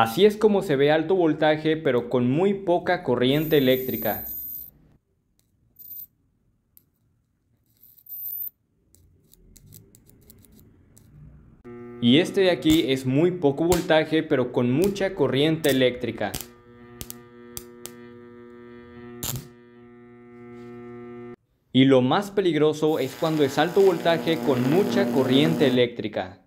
Así es como se ve alto voltaje pero con muy poca corriente eléctrica. Y este de aquí es muy poco voltaje pero con mucha corriente eléctrica. Y lo más peligroso es cuando es alto voltaje con mucha corriente eléctrica.